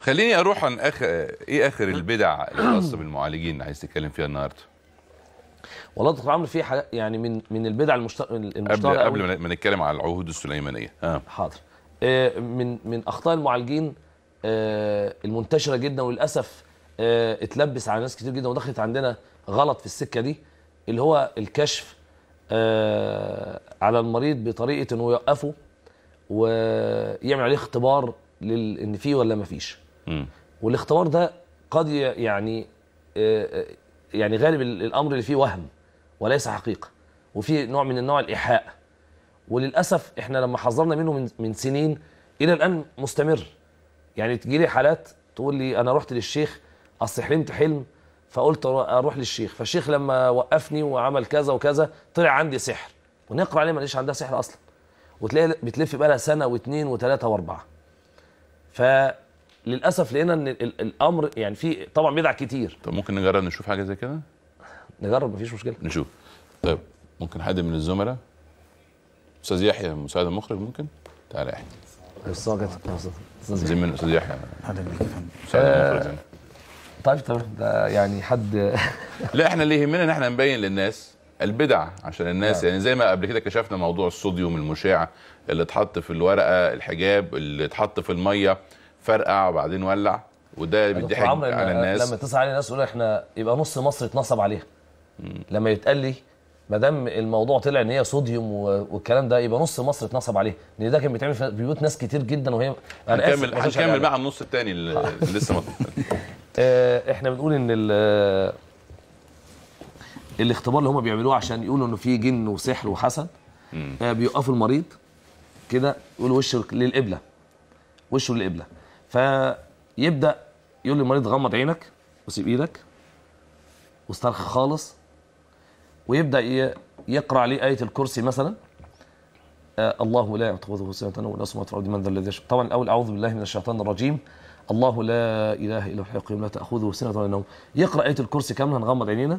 خليني اروح عن اخر ايه اخر البدع الخاصه بالمعالجين اللي عايز تتكلم فيها النهارده والله دكتور عمرو في حاجه يعني من من البدع المشتركه قبل قبل ما نتكلم على العهود السليمانيه آه. حاضر آه، من من اخطاء المعالجين آه، المنتشره جدا وللاسف آه، اتلبس على ناس كتير جدا ودخلت عندنا غلط في السكه دي اللي هو الكشف على المريض بطريقه انه يوقفه ويعمل عليه اختبار لل... ان فيه ولا ما فيش والاختبار ده قد يعني آه، آه، يعني غالب الامر اللي فيه وهم وليس حقيقه وفي نوع من النوع الايحاء وللاسف احنا لما حذرنا منه من, من سنين الى الان مستمر يعني تجي لي حالات تقول لي انا رحت للشيخ اصل حلمت حلم فقلت اروح للشيخ فالشيخ لما وقفني وعمل كذا وكذا طلع عندي سحر ونقرا عليه ما ليش عندها سحر اصلا وتلاقي بتلف بقى لها سنه واثنين وثلاثه واربعه ف للاسف لقينا ان الامر يعني في طبعا بدع كتير طب ممكن نجرب نشوف حاجه زي كده نجرب مفيش مشكله نشوف طيب ممكن حد من الزملاء استاذ يحيى مساعد المخرج ممكن يا يحيى استاذ من استاذ يحيى مساعد المخرج آه، يعني. طيب تمام ده يعني حد لا احنا اللي يهمنا ان احنا نبين للناس البدع عشان الناس نعم. يعني زي ما قبل كده كشفنا موضوع الصوديوم المشع اللي اتحط في الورقه الحجاب اللي اتحط في الميه فرقع وبعدين ولع وده بيضحك على الناس لما تصل علي الناس يقول احنا يبقى نص مصر اتنصب عليها لما يتقال لي ما دام الموضوع طلع ان هي صوديوم والكلام ده يبقى نص مصر اتنصب عليه لان ده كان بيتعمل في بيوت ناس كتير جدا وهي انا هنكمل هنكمل بقى على النص الثاني آه. اللي لسه ما آه، احنا بنقول ان الاختبار اللي هم بيعملوه عشان يقولوا انه في جن وسحر وحسد آه، بيوقفوا المريض كده يقولوا وشه للقبله وشه للقبله فيبدا يقول للمريض غمض عينك وسيب ايدك واسترخي خالص ويبدا يقرا عليه ايه الكرسي مثلا آه الله لا تاخذه سنه ولا صمت في من ذا الذي طبعا الاول اعوذ بالله من الشيطان الرجيم الله لا اله الا هو لا تاخذه سنه ولا نوم يقرا ايه الكرسي كامله هنغمض عينينا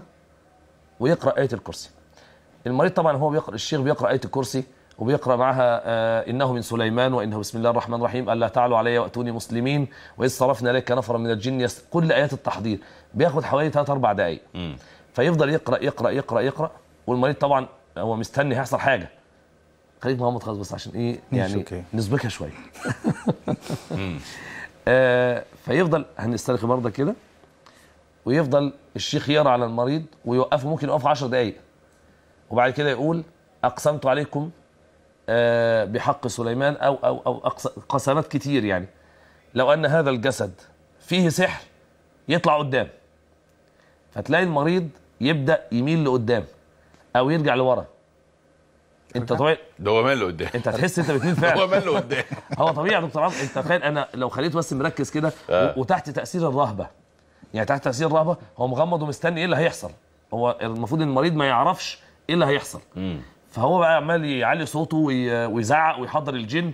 ويقرا ايه الكرسي المريض طبعا هو بيقرا الشيخ بيقرا ايه الكرسي وبيقرأ معها آه، إنه من سليمان وإنه بسم الله الرحمن الرحيم ألا تعلوا علي وأتوني مسلمين وإذ صرفنا إليك نفرا من الجن كل آيات التحضير بياخد حوالي 3 4 دقايق فيفضل يقرأ يقرأ يقرأ يقرأ والمريض طبعا هو مستني هيحصل حاجة خليك محمد خلاص بس عشان إيه يعني نسبكها شوية آه فيفضل هنسترخي برضه كده ويفضل الشيخ يرى على المريض ويوقفه ممكن يوقفه 10 دقايق وبعد كده يقول أقسمت عليكم آه، بحق سليمان أو أو أو قسمات كتير يعني لو أن هذا الجسد فيه سحر يطلع قدام فتلاقي المريض يبدأ يميل لقدام أو يرجع لورا انت طبيعي ده هو مال لقدام انت هتحس انت بتميل فعلا هو مال لقدام هو طبيعي يا دكتور عمرو انت فاهم انا لو خليته بس مركز كده آه. وتحت تاثير الرهبه يعني تحت تاثير الرهبه هو مغمض ومستني ايه اللي هيحصل هو المفروض المريض ما يعرفش ايه اللي هيحصل فهو بقى عمال يعلي صوته ويزعق ويحضر الجن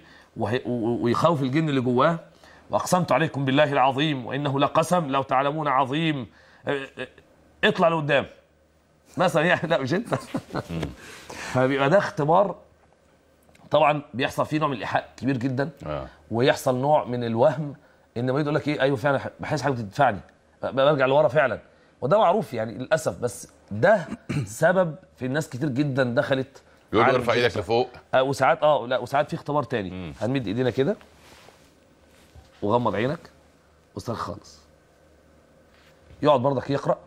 ويخوف الجن اللي جواه واقسمت عليكم بالله العظيم وانه لقسم لو تعلمون عظيم أه، أه، اطلع لقدام مثلا يعني لا جدا فبيبقى ده اختبار طبعا بيحصل فيه نوع من الايحاء كبير جدا آه. ويحصل نوع من الوهم ان ما يقول لك ايه ايوه فعلا بحس حاجه بتدفعني برجع لورا فعلا وده معروف يعني للاسف بس ده سبب في ناس كتير جدا دخلت يقول ارفع ايدك لفوق آه وساعات اه لا وساعات في اختبار تاني مم. هنمد ايدينا كده وغمض عينك واسترخي خالص يقعد برضك يقرا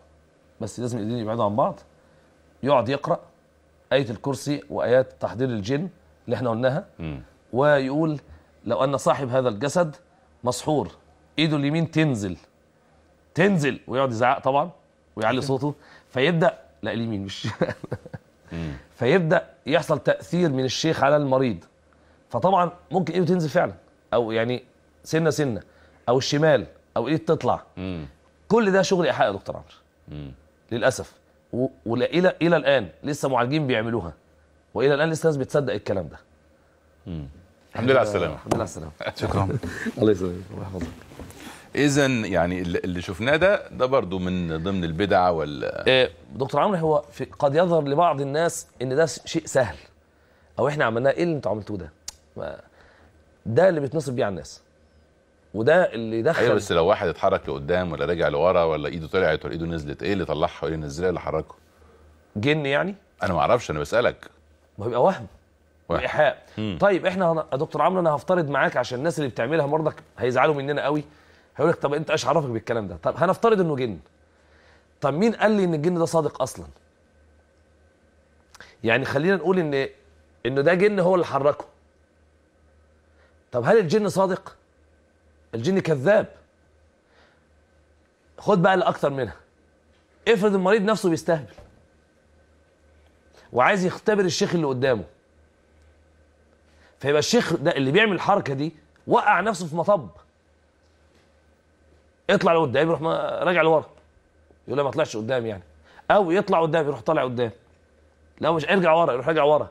بس لازم الايدين يبعدوا عن بعض يقعد يقرا ايه الكرسي وايات تحضير الجن اللي احنا قلناها مم. ويقول لو ان صاحب هذا الجسد مسحور ايده اليمين تنزل تنزل ويقعد يزعق طبعا ويعلي صوته فيبدا لا اليمين مش فيبدا يحصل تاثير من الشيخ على المريض فطبعا ممكن ايده تنزل فعلا او يعني سنه سنه او الشمال او ايد تطلع كل ده شغل احياء يا دكتور عمرو للاسف والى الى الان لسه معالجين بيعملوها والى الان لسه ناس بتصدق الكلام ده الحمد لله على السلامه الحمد لله على السلامه شكرا الله يسلمك الله يحفظك اذا يعني اللي شفناه ده ده برضه من ضمن البدع وال آه، دكتور عمرو هو في قد يظهر لبعض الناس ان ده شيء سهل او احنا عملناه ايه اللي انتوا عملتوه ده ده اللي بيتنصب بيه على الناس وده اللي دخل ايوه بس لو واحد اتحرك لقدام ولا رجع لورا ولا ايده طلعت ولا ايده نزلت ايه اللي طلعها وايه اللي نزلها إيه اللي حركه جن يعني انا ما اعرفش انا بسالك ما بيبقى وهم وايحاء طيب احنا يا دكتور عمرو انا هفترض معاك عشان الناس اللي بتعملها مرضك هيزعلوا مننا قوي هيقول لك طب انت ايش عرفك بالكلام ده طب هنفترض انه جن طب مين قال لي ان الجن ده صادق اصلا يعني خلينا نقول ان انه ده جن هو اللي حركه طب هل الجن صادق الجن كذاب خد بقى اللي اكتر منها افرض المريض نفسه بيستهبل وعايز يختبر الشيخ اللي قدامه فيبقى الشيخ ده اللي بيعمل الحركه دي وقع نفسه في مطب اطلع لقدام يروح راجع لورا يقول له ما طلعش قدام يعني او يطلع قدام يروح طالع قدام لو مش ارجع ورا يروح راجع ورا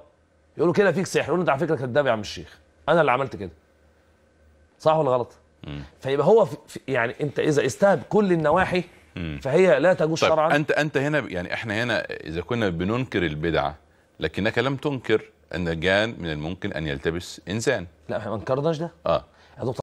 يقول له كده فيك سحر يقول له انت على فكره كداب يا عم الشيخ انا اللي عملت كده صح ولا غلط فيبقى هو في يعني انت اذا استهب كل النواحي فهي لا تجوز طيب شرعا انت انت هنا يعني احنا هنا اذا كنا بننكر البدعه لكنك لم تنكر ان كان من الممكن ان يلتبس انسان لا احنا ما انكرناش ده اه